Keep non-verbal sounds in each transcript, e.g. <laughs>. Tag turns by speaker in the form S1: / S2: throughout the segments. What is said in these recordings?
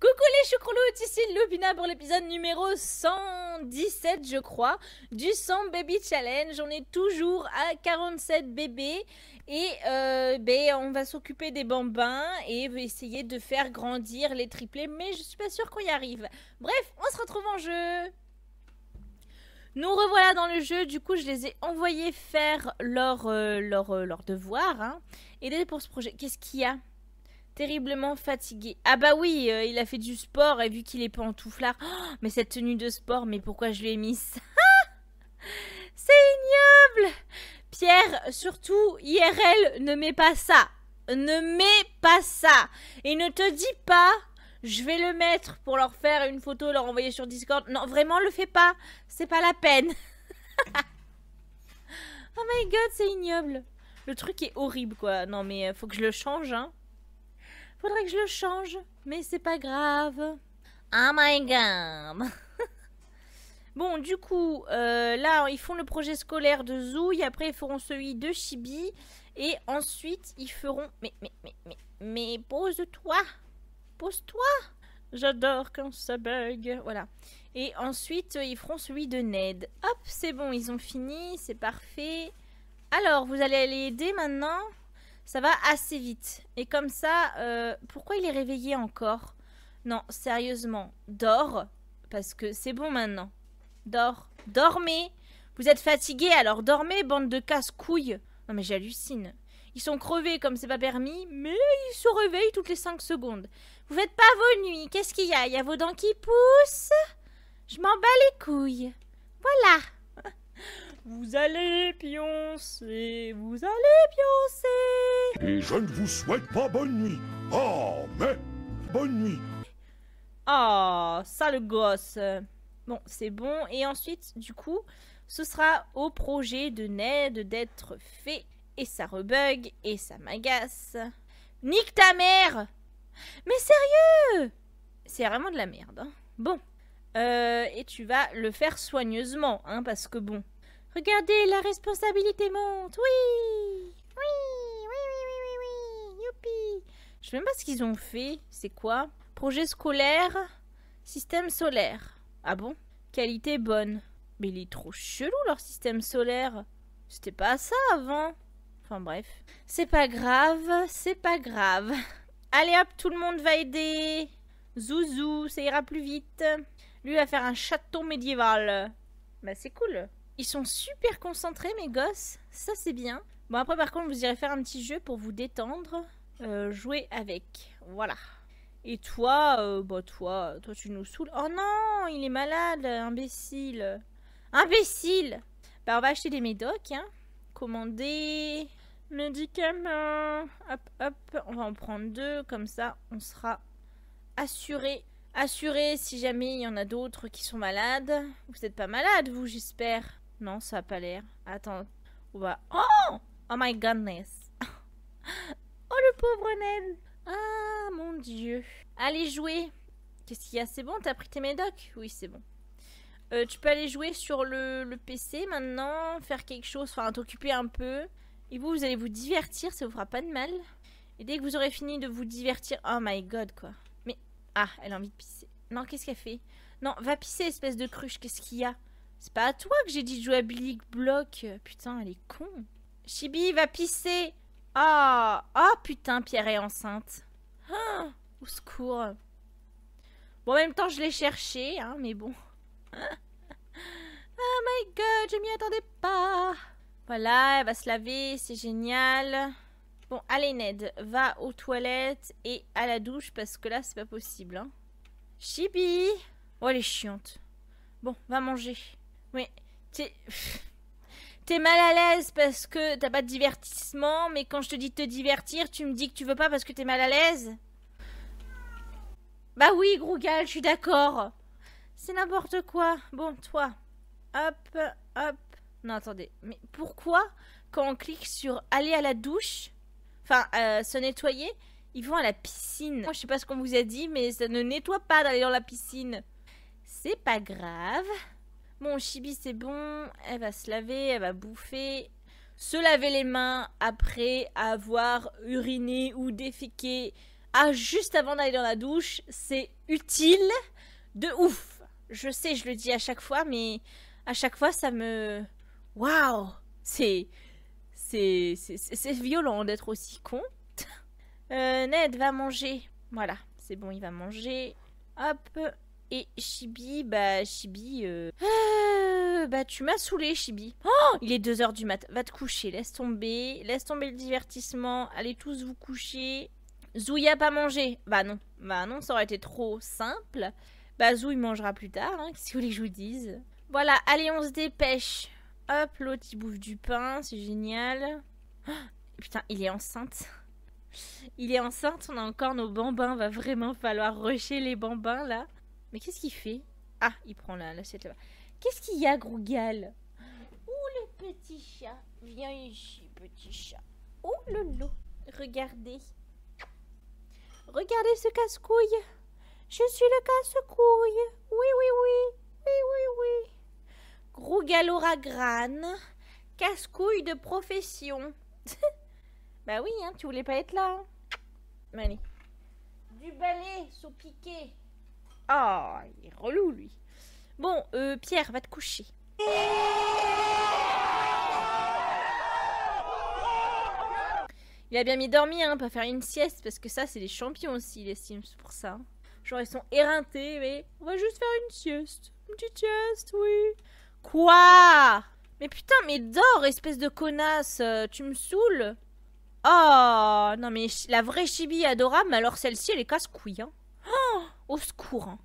S1: Coucou les choucroutes, ici Lupina pour l'épisode numéro 117 je crois du 100 Baby Challenge. On est toujours à 47 bébés et euh, ben, on va s'occuper des bambins et essayer de faire grandir les triplés mais je suis pas sûre qu'on y arrive. Bref, on se retrouve en jeu nous revoilà dans le jeu, du coup je les ai envoyés faire leur, euh, euh, leur, devoir. Hein. pour ce projet, qu'est-ce qu'il y a Terriblement fatigué. Ah bah oui, euh, il a fait du sport et vu qu'il est pantouflard. Oh, mais cette tenue de sport, mais pourquoi je lui ai mis ça <laughs> C'est ignoble Pierre, surtout, IRL, ne mets pas ça. Ne mets pas ça. Et ne te dis pas, je vais le mettre pour leur faire une photo, leur envoyer sur Discord. Non, vraiment, le fais pas. C'est pas la peine. <laughs> oh my god, c'est ignoble. Le truc est horrible, quoi. Non, mais euh, faut que je le change, hein. Faudrait que je le change, mais c'est pas grave. Ah my god <laughs> Bon, du coup, euh, là, ils font le projet scolaire de Zouille, après ils feront celui de Chibi, et ensuite ils feront... Mais, mais, mais, mais, mais pose-toi Pose-toi J'adore quand ça bug. Voilà. Et ensuite, ils feront celui de Ned. Hop, c'est bon, ils ont fini, c'est parfait. Alors, vous allez aller aider maintenant ça va assez vite. Et comme ça, euh, pourquoi il est réveillé encore Non, sérieusement, dors, parce que c'est bon maintenant. Dors, dormez. Vous êtes fatigués, alors dormez, bande de casse-couilles. Non mais j'hallucine. Ils sont crevés comme c'est pas permis, mais ils se réveillent toutes les 5 secondes. Vous faites pas vos nuits, qu'est-ce qu'il y a Il y a vos dents qui poussent Je m'en bats les couilles. Voilà vous allez pioncer, vous allez pioncer. Et je ne vous souhaite pas bonne nuit. Oh, mais bonne nuit. Ah, oh, sale gosse. Bon, c'est bon. Et ensuite, du coup, ce sera au projet de Ned d'être fait. Et ça rebug et ça m'agace. Nique ta mère Mais sérieux C'est vraiment de la merde. Hein. Bon. Euh, et tu vas le faire soigneusement, hein, parce que bon, Regardez, la responsabilité monte. Oui Oui Oui, oui, oui, oui, oui, Youpi Je sais même pas ce qu'ils ont fait. C'est quoi Projet scolaire, système solaire. Ah bon Qualité bonne. Mais il est trop chelou leur système solaire. C'était pas ça avant. Enfin bref. C'est pas grave, c'est pas grave. <laughs> Allez hop, tout le monde va aider. Zouzou, ça ira plus vite. Lui va faire un château médiéval. Bah c'est cool. Ils sont super concentrés, mes gosses. Ça, c'est bien. Bon, après, par contre, vous irez faire un petit jeu pour vous détendre. Euh, jouer avec. Voilà. Et toi, euh, bah toi, toi tu nous saoules. Oh non, il est malade, imbécile. Imbécile Bah on va acheter des médocs, hein. Commander médicaments. Hop, hop, on va en prendre deux, comme ça on sera assuré. Assuré si jamais il y en a d'autres qui sont malades. Vous n'êtes pas malade, vous, j'espère. Non, ça a pas l'air. Attends. On Oh Oh my goodness <laughs> Oh le pauvre Ned Ah mon dieu Allez jouer Qu'est-ce qu'il y a C'est bon T'as pris tes médocs Oui, c'est bon. Euh, tu peux aller jouer sur le, PC maintenant, faire quelque chose, enfin t'occuper un peu. Et vous, vous allez vous divertir, ça vous fera pas de mal. Et dès que vous aurez fini de vous divertir... Oh my god, quoi. Mais... Ah, elle a envie de pisser. Non, qu'est-ce qu'elle fait Non, va pisser, espèce de cruche, qu'est-ce qu'il y a c'est pas à toi que j'ai dit de jouer à Billy Block. Putain, elle est con. Chibi, va pisser. Ah, oh. putain, Pierre est enceinte. Ah, au secours. Bon, en même temps, je l'ai cherché, hein, mais bon. Ah, oh my god, je m'y attendais pas. Voilà, elle va se laver, c'est génial. Bon, allez Ned, va aux toilettes et à la douche parce que là, c'est pas possible. Hein. Chibi Oh, elle est chiante. Bon, va manger mais <laughs> T'es... mal à l'aise parce que t'as pas de divertissement, mais quand je te dis de te divertir, tu me dis que tu veux pas parce que t'es mal à l'aise Bah oui, Grougal, je suis d'accord. C'est n'importe quoi. Bon, toi. Hop, hop. Non, attendez. Mais pourquoi, quand on clique sur aller à la douche, enfin, euh, se nettoyer, ils vont à la piscine Moi, je sais pas ce qu'on vous a dit, mais ça ne nettoie pas d'aller dans la piscine. C'est pas grave. Bon, Chibi, c'est bon. Elle va se laver, elle va bouffer. Se laver les mains après avoir uriné ou déféqué ah, juste avant d'aller dans la douche, c'est utile de ouf. Je sais, je le dis à chaque fois, mais à chaque fois, ça me... Waouh C'est... C'est... violent d'être aussi con. Euh, Ned, va manger. Voilà, c'est bon, il va manger. Hop, et Chibi, bah Chibi, euh, euh... bah tu m'as saoulé Chibi. Oh, il est 2h du mat, va te coucher, laisse tomber, laisse tomber le divertissement, allez tous vous coucher. a pas mangé, bah non, bah non, ça aurait été trop simple. Bah Zou il mangera plus tard, hein, si vous voulez que je vous dise. Voilà, allez on se dépêche. Hop, l'autre il bouffe du pain, c'est génial. Oh, putain, il est enceinte. Il est enceinte, on a encore nos bambins, va vraiment falloir rusher les bambins là. Mais qu'est-ce qu'il fait Ah, il prend l'assiette là-bas. Qu'est-ce qu'il y a, Grougal Ouh, le petit chat. Viens ici, petit chat. Oh, lolo. Regardez. Regardez ce casse-couille. Je suis le casse-couille. Oui, oui, oui. Oui, oui, oui. Grougal oragrane. Casse-couille de profession. <laughs> bah oui, hein, tu voulais pas être là. Hein. Allez. Du balai, sous piquet. Ah, il est relou, lui. Bon, euh, Pierre, va te coucher. Il a bien mis dormi, hein, pas faire une sieste, parce que ça, c'est les champions aussi, les Sims, pour ça. Genre, ils sont éreintés, mais on va juste faire une sieste. Une petite sieste, oui. Quoi Mais putain, mais dors, espèce de connasse, euh, tu me saoules Oh, non mais la vraie chibi adorable, mais alors celle-ci, elle est casse-couille, hein. Oh, au secours. Hein.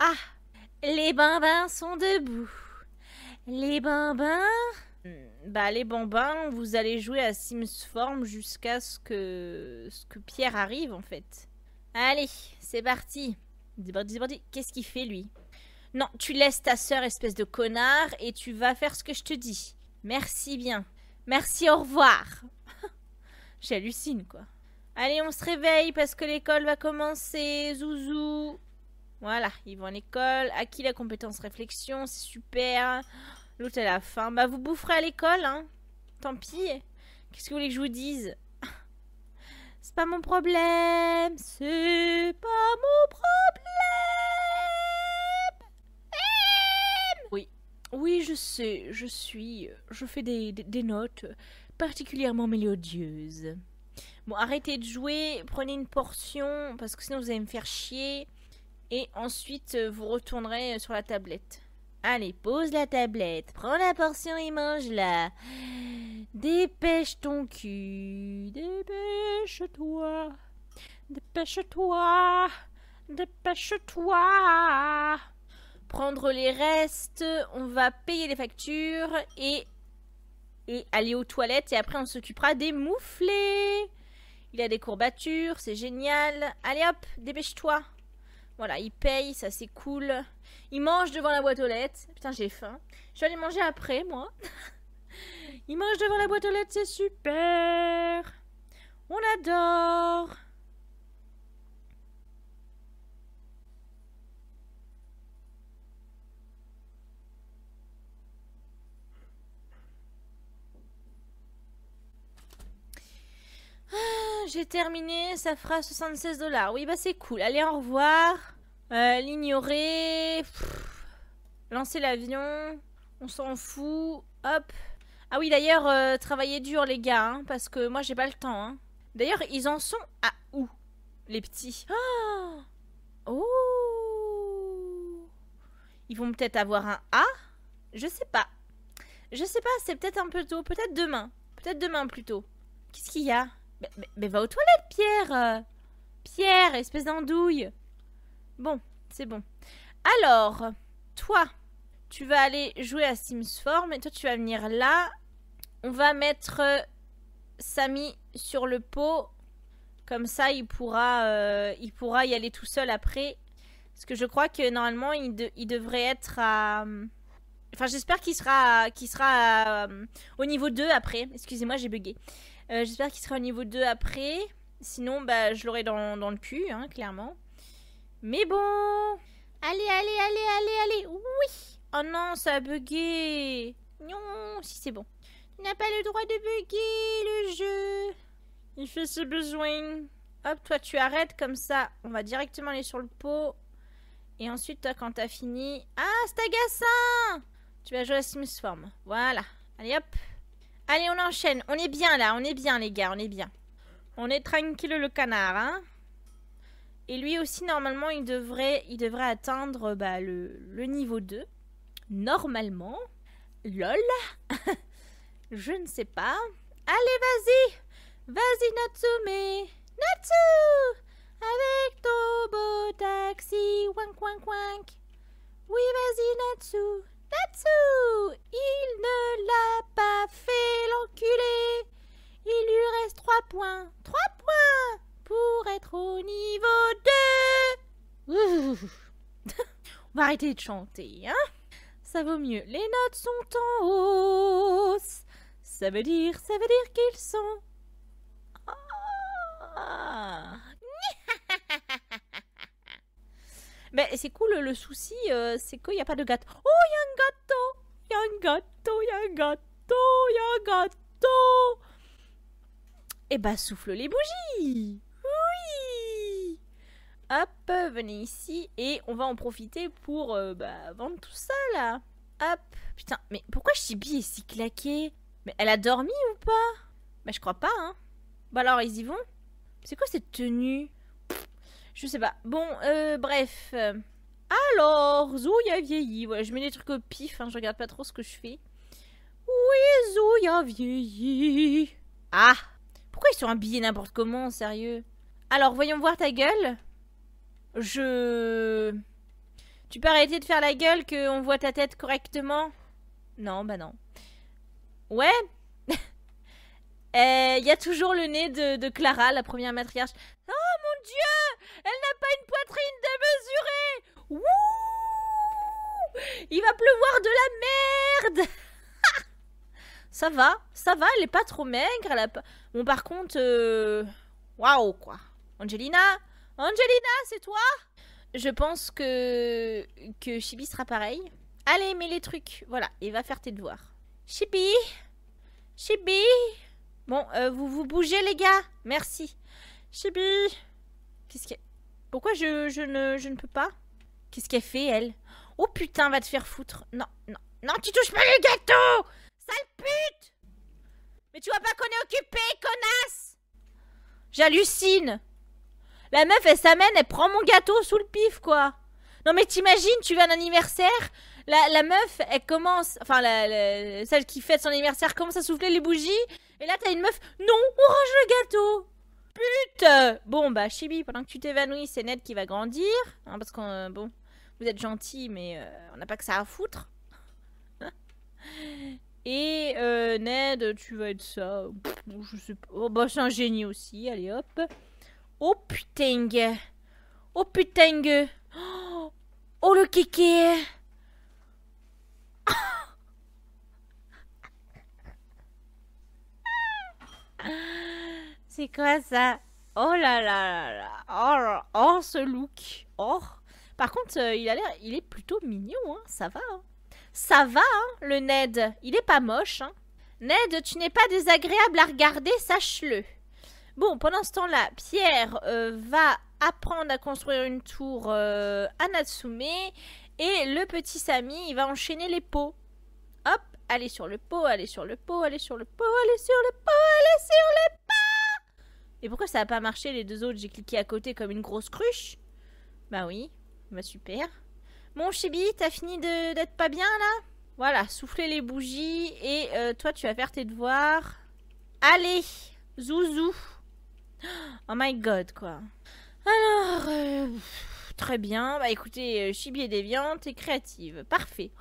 S1: Ah, les bambins sont debout. Les bambins hmm, Bah les bambins, vous allez jouer à Sims Form jusqu'à ce que... ce que Pierre arrive en fait. Allez, c'est parti. Qu'est-ce qu'il fait lui Non, tu laisses ta sœur espèce de connard et tu vas faire ce que je te dis. Merci bien. Merci, au revoir. <laughs> J'hallucine quoi. Allez, on se réveille parce que l'école va commencer. Zouzou. Voilà, ils vont à l'école. Acquis la compétence réflexion, c'est super. L'autre à la fin. Bah, vous boufferez à l'école, hein. Tant pis. Qu'est-ce que vous voulez que je vous dise <laughs> C'est pas mon problème. C'est pas mon problème. Oui. Oui, je sais, je suis. Je fais des notes particulièrement mélodieuses. Bon, arrêtez de jouer, prenez une portion, parce que sinon vous allez me faire chier. Et ensuite, euh, vous retournerez euh, sur la tablette. Allez, pose la tablette, prends la portion et mange-la. Dépêche ton cul, dépêche-toi, dépêche-toi, dépêche-toi. Prendre les restes, on va payer les factures et, et aller aux toilettes et après on s'occupera des mouflets. Il a des courbatures, c'est génial. Allez hop, dépêche-toi. Voilà, il paye, ça c'est cool. Il mange devant la boîte aux lettres. Putain, j'ai faim. Je vais aller manger après, moi. <laughs> il mange devant la boîte aux lettres, c'est super. On adore. j'ai terminé, ça fera 76 dollars. Oui, bah c'est cool. Allez, au revoir. Euh, l'ignorer. Lancer l'avion. On s'en fout. Hop. Ah oui, d'ailleurs, euh, travailler travaillez dur, les gars, hein, parce que moi, j'ai pas le temps. Hein. D'ailleurs, ils en sont à où, les petits Ah, oh Ils vont peut-être avoir un A Je sais pas. Je sais pas, c'est peut-être un peu tôt. Peut-être demain. Peut-être demain, plutôt. Qu'est-ce qu'il y a mais, va aux toilettes, Pierre euh. Pierre, espèce d'andouille Bon, c'est bon. Alors, toi, tu vas aller jouer à Sims 4, et toi, tu vas venir là. On va mettre euh, Samy sur le pot. Comme ça, il pourra, euh, il pourra y aller tout seul après. Parce que je crois que normalement, il, il devrait être à... Enfin, j'espère qu'il sera, sera au niveau 2 après. Excusez-moi, j'ai bugué. Euh, j'espère qu'il sera au niveau 2 après. Sinon, bah, je l'aurai dans, le cul, hein, clairement. Mais bon Allez, allez, allez, allez, allez Oui Oh non, ça a bugué Non, si c'est bon. Tu n'as pas le droit de bugger le jeu Il fait ses besoins. Hop, toi, tu arrêtes comme ça. On va directement aller sur le pot. Et ensuite, toi, quand t'as fini... Ah, c'est agaçant Tu vas jouer à Sims Form. Voilà. Allez, hop Allez, on enchaîne. On est bien là, on est bien les gars, on est bien. On est tranquille le canard, hein Et lui aussi, normalement, il devrait, il devrait atteindre bah, le, niveau 2. Normalement. LOL <laughs> Je ne sais pas. Allez, vas-y Vas-y, Natsume Natsu Avec ton beau taxi Wank, wank, wank Oui, vas-y, Natsu Tatsu Il ne l'a pas fait, l'enculé Il lui reste 3 points. 3 points Pour être au niveau 2 <laughs> On va arrêter de chanter, hein Ça vaut mieux. Les notes sont en hausse. Ça veut dire, ça veut dire qu'ils sont Mais c'est cool, le souci, euh, c'est qu'il n'y a pas de gâteau. Oh, il y a un gâteau Il y a un gâteau, il y a un gâteau, il y a un gâteau Eh bah, ben, souffle les bougies Oui Hop, venez ici et on va en profiter pour euh, bah, vendre tout ça, là. Hop Putain, mais pourquoi Chibi est si claquée Mais elle a dormi ou pas Mais bah, je crois pas, hein. Bah alors, ils y vont C'est quoi cette tenue je sais pas. Bon, euh, bref. Alors, Zouya vieilli. ouais je mets des trucs au pif, hein, je regarde pas trop ce que je fais. Oui, Zouya vieilli. Ah Pourquoi ils sont habillés n'importe comment, sérieux Alors, voyons voir ta gueule. Je... Tu peux arrêter de faire la gueule qu'on voit ta tête correctement Non, bah non. Ouais, eh, il y a toujours le nez de, Clara, la première matriarche. Oh mon dieu Elle n'a pas une poitrine démesurée Il va pleuvoir de la merde <laughs> Ça va, ça va, elle est pas trop maigre. Bon, par contre, euh, waouh wow, quoi. Angelina Angelina, c'est toi Je pense que. que Chibi sera pareil. Allez, mets les trucs. Voilà, et va faire tes devoirs. Chibi Chibi Bon, euh, vous vous bougez, les gars. Merci. Chibi. Qu'est-ce qu'elle... Pourquoi je, je, ne, je ne peux pas Qu'est-ce qu'elle fait, elle Oh putain, va te faire foutre. Non, non, non, tu touches pas le gâteau Sale pute Mais tu vois pas qu'on est occupé, connasse J'hallucine La meuf, elle s'amène, elle prend mon gâteau sous le pif, quoi. Non mais t'imagines, tu veux un anniversaire, la, meuf, elle commence, enfin la, celle qui fête son anniversaire commence à souffler les bougies, et là, t'as une meuf, non, on range le gâteau Putain. Bon, bah, Chibi, pendant que tu t'évanouis, c'est Ned qui va grandir. Hein, parce que, euh, bon, vous êtes gentil, mais euh, on n'a pas que ça à foutre. <laughs> Et euh, Ned, tu vas être ça. Je sais pas. Oh, bah, c'est un génie aussi. Allez, hop. Oh putain. Oh putain. Oh le kéké. C'est quoi ça Oh là là là là Oh, ce look Oh Par contre, euh, il a l'air... Il est plutôt mignon, hein Ça va, hein. Ça va, hein, le Ned Il est pas moche, hein Ned, tu n'es pas désagréable à regarder, sache-le Bon, pendant ce temps-là, Pierre euh, va apprendre à construire une tour euh, à Natsume et le petit Samy, il va enchaîner les pots. Hop, allez sur le pot, allez sur le pot, allez sur le pot, allez sur le pot, allez sur le pot et pourquoi ça n'a pas marché les deux autres J'ai cliqué à côté comme une grosse cruche Bah oui, bah super. Mon Chibi, t'as fini d'être pas bien là Voilà, souffler les bougies et euh, toi tu vas faire tes devoirs. Allez, zouzou <gasps> Oh my god quoi. Alors, euh, très bien. Bah écoutez, euh, Chibi est déviante et créative. Parfait. <gasps>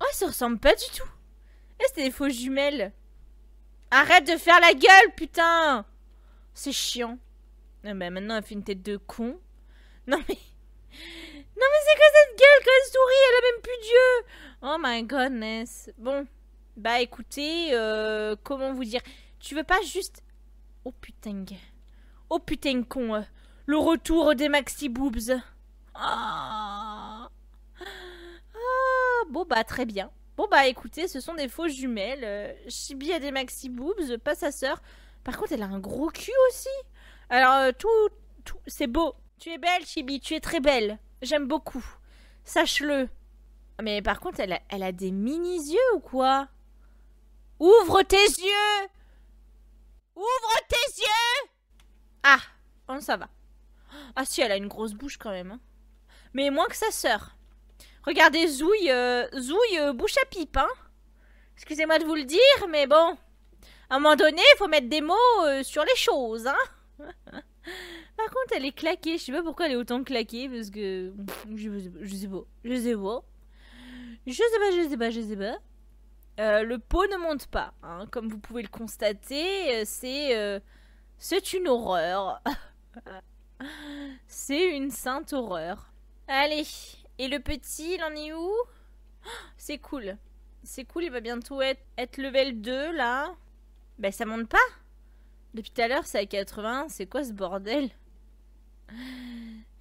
S1: Oh, ça ressemble pas du tout. Eh, c'était des faux jumelles Arrête de faire la gueule, putain C'est chiant. Mais maintenant, elle fait une tête de con. Non mais... Non mais c'est quoi cette gueule quand elle sourit Elle a même plus d'yeux Oh my goodness. Bon. Bah écoutez, euh, comment vous dire Tu veux pas juste... Oh putain. Oh putain con. Euh. Le retour des maxi boobs. Ah. Oh. Bon bah très bien. Bon bah écoutez, ce sont des faux jumelles. Euh, Chibi a des maxi boobs, pas sa sœur. Par contre, elle a un gros cul aussi. Alors euh, tout, tout c'est beau. Tu es belle, Chibi, tu es très belle. J'aime beaucoup. Sache-le. Mais par contre, elle a, elle a des mini yeux ou quoi Ouvre tes yeux Ouvre tes yeux Ah, on ça va. Ah si, elle a une grosse bouche quand même. Hein. Mais moins que sa sœur. Regardez, Zouille, euh, Zouille euh, bouche à pipe, hein. Excusez-moi de vous le dire, mais bon. À un moment donné, il faut mettre des mots euh, sur les choses, hein. <laughs> Par contre, elle est claquée. Je sais pas pourquoi elle est autant claquée, parce que... Je, sais pas. Je sais pas. Je sais pas, je sais pas, je sais pas. le pot ne monte pas. Hein. Comme vous pouvez le constater, c'est... c'est une horreur. <laughs> c'est une sainte horreur. Allez, et le petit, il en est où oh, C'est cool. C'est cool, il va bientôt être, level 2 là. Bah ça monte pas Depuis tout à l'heure c'est à 80, c'est quoi ce bordel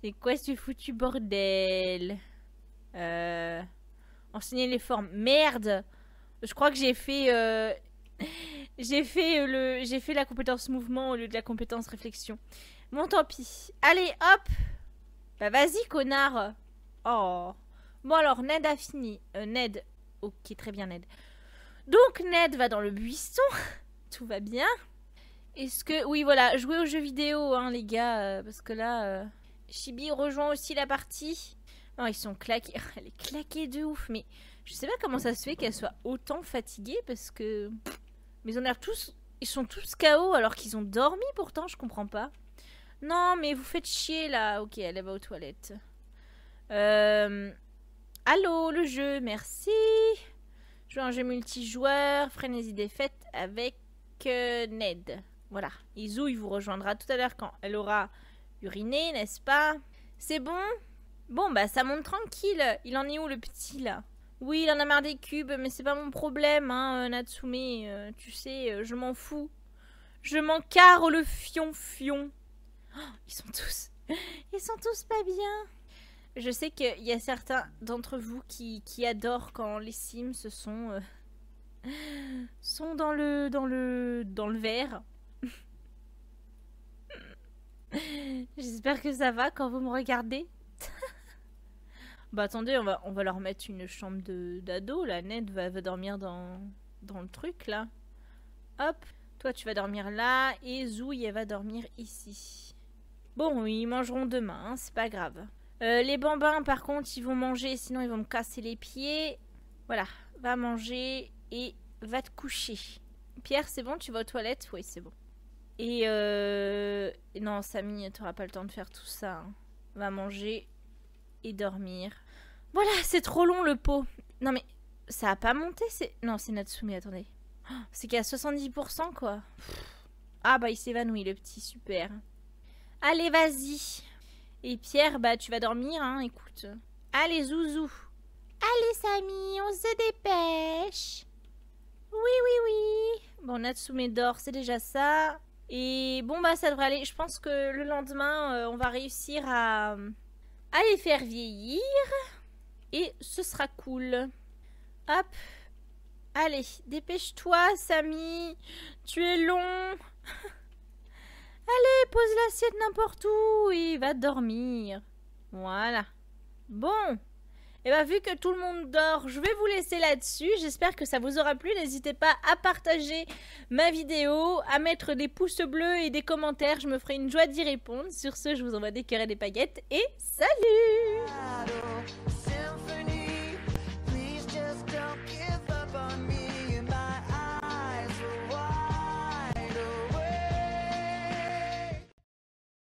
S1: C'est quoi ce foutu bordel Euh... Enseigner les formes. Merde Je crois que j'ai fait... Euh, <laughs> j'ai fait, le... j'ai fait la compétence mouvement au lieu de la compétence réflexion. Bon tant pis. Allez hop Bah vas-y connard Oh. Bon alors, Ned a fini. Euh, Ned. Ok, très bien Ned. Donc Ned va dans le buisson. <laughs> Tout va bien. Est-ce que... Oui, voilà, jouez aux jeux vidéo, hein, les gars. Euh, parce que là... Euh, Chibi rejoint aussi la partie. Non, ils sont claqués. <laughs> Elle est claquée de ouf. Mais je sais pas comment ça se fait qu'elle soit autant fatiguée parce que... Mais on a tous... Ils sont tous KO alors qu'ils ont dormi pourtant, je comprends pas. Non, mais vous faites chier là. Ok, elle va aux toilettes. Euh... Allô, le jeu, merci. joue un jeu multijoueur, frénésie des fêtes avec euh, Ned. Voilà, Izu, il vous rejoindra tout à l'heure quand elle aura uriné, n'est-ce pas C'est bon Bon, bah ça monte tranquille. Il en est où le petit là Oui, il en a marre des cubes, mais c'est pas mon problème, hein, euh, Natsume. Euh, tu sais, je m'en fous. Je m'en carre, le fion-fion. Oh, ils sont tous... <laughs> Ils sont tous pas bien. Je sais qu'il y a certains d'entre vous qui, adorent quand les Sims sont, euh, sont dans le dans le dans le verre. <laughs> J'espère que ça va quand vous me regardez. <laughs> bah attendez, on va on va leur mettre une chambre d'ado. La Ned va, dormir dans dans le truc là. Hop, toi tu vas dormir là et Zouille va dormir ici. Bon, ils mangeront demain, hein, c'est pas grave. Euh, les bambins, par contre, ils vont manger, sinon ils vont me casser les pieds. Voilà, va manger et va te coucher. Pierre, c'est bon, tu vas aux toilettes Oui, c'est bon. Et, euh, non, Samy, t'auras pas le temps de faire tout ça. Hein. Va manger et dormir. Voilà, c'est trop long le pot. Non mais, ça a pas monté, c'est... Non, c'est Natsumi, attendez. Oh, c'est qu'il y a 70% quoi. Ah bah il s'évanouit le petit, super. Allez, vas-y. Et Pierre, bah tu vas dormir, hein, écoute. Allez, Zouzou. Allez, Samy, on se dépêche. Oui, oui, oui. Bon, Natsume dort, c'est déjà ça. Et bon, bah ça devrait aller. Je pense que le lendemain, euh, on va réussir à, à les faire vieillir. Et ce sera cool. Hop. Allez, dépêche-toi, Samy. Tu es long. <laughs> Allez, pose l'assiette n'importe où et va dormir. Voilà. Bon. Et eh bien, vu que tout le monde dort, je vais vous laisser là-dessus. J'espère que ça vous aura plu. N'hésitez pas à partager ma vidéo, à mettre des pouces bleus et des commentaires. Je me ferai une joie d'y répondre. Sur ce, je vous envoie des cœurs et des paillettes. Et salut